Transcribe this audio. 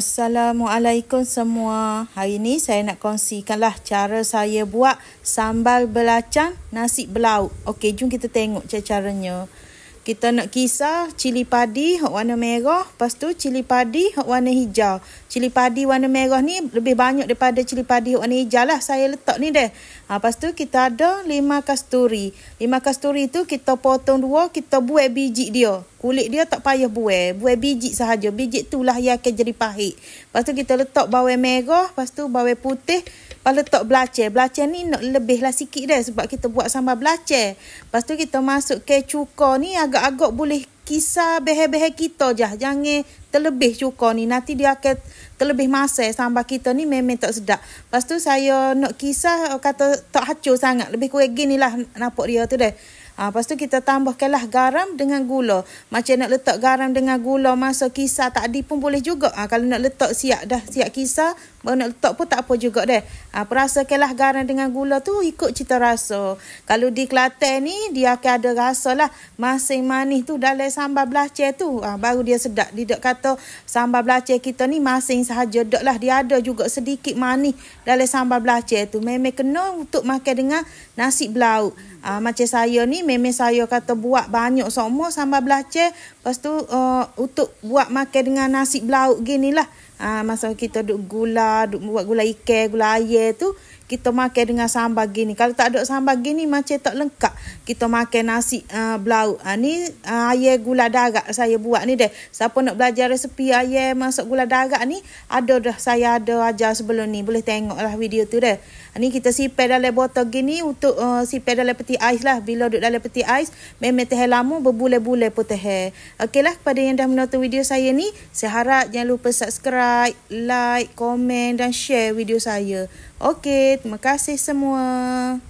Assalamualaikum semua. Hari ini saya nak kongsikanlah cara saya buat sambal belacan nasi belau. Okey, jom kita tengok cara-caranya. cara caranya kita nak kisar cili padi hak warna merah lepas tu cili padi hak warna hijau cili padi warna merah ni lebih banyak daripada cili padi hak warna hijau lah saya letak ni deh ha, lepas tu kita ada lima kasturi lima kasturi tu kita potong dua kita buat biji dia kulit dia tak payah buat buat biji sahaja biji tu lah yang akan jadi pahit lepas tu kita letak bawang merah lepas tu bawang putih Lepas letak belacan. Belacan ni nak lebih lah sikit dah sebab kita buat sambal belacan. Lepas tu kita masuk ke cuka ni agak-agak boleh kisah behe-behe kita je. Jangan terlebih cuka ni. Nanti dia akan terlebih masa sambal kita ni memang tak sedap. Lepas tu saya nak kisah, kata tak hacur sangat. Lebih kurang gini lah nampak dia tu dah. Ha, lepas tu kita tambahkanlah garam dengan gula. Macam nak letak garam dengan gula masa kisar tadi pun boleh juga. Ha, kalau nak letak siap dah siap kisar, baru nak letak pun tak apa juga deh. Ha, perasakanlah garam dengan gula tu ikut cita rasa. Kalau di Kelantan ni, dia akan ada rasa lah masing manis tu dalam sambal belacir tu. Ha, baru dia sedap. Dia tak kata sambal belacir kita ni masing sahaja. Tak lah, dia ada juga sedikit manis dalam sambal belacir tu. Memang kena untuk makan dengan nasi belau. Ah uh, macam saya ni meme saya kata buat banyak semua sambal belacan, lepas tu uh, untuk buat makan dengan nasi belauk gini lah ha, masa kita duk gula, duk buat gula ikan, gula ayam tu, kita makan dengan sambal gini. Kalau tak ada sambal gini, macam tak lengkap. Kita makan nasi uh, ah, belau. Ha, ah, ni uh, ayam gula darat saya buat ni deh. Siapa nak belajar resepi ayam masak gula darat ni, ada dah saya ada ajar sebelum ni. Boleh tengok lah video tu deh. Ha, ni kita sipai dalam botol gini untuk uh, sipai dalam peti ais lah. Bila duduk dalam peti ais, memang teh lama berbulan-bulan pun teh. Okeylah, kepada yang dah menonton video saya ni, saya harap jangan lupa subscribe subscribe, like, komen dan share video saya. Okey, terima kasih semua.